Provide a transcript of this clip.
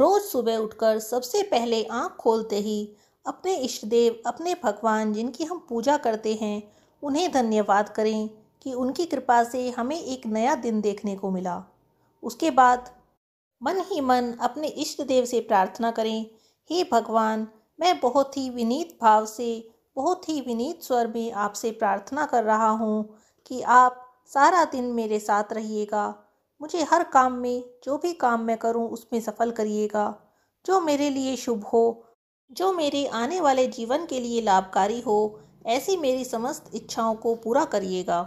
रोज़ सुबह उठकर सबसे पहले आँख खोलते ही अपने इष्ट देव अपने भगवान जिनकी हम पूजा करते हैं उन्हें धन्यवाद करें कि उनकी कृपा से हमें एक नया दिन देखने को मिला उसके बाद मन ही मन अपने इष्ट देव से प्रार्थना करें हे भगवान मैं बहुत ही विनीत भाव से बहुत ही विनीत स्वर में आपसे प्रार्थना कर रहा हूँ कि आप सारा दिन मेरे साथ रहिएगा मुझे हर काम में जो भी काम मैं करूं उसमें सफल करिएगा जो मेरे लिए शुभ हो जो मेरे आने वाले जीवन के लिए लाभकारी हो ऐसी मेरी समस्त इच्छाओं को पूरा करिएगा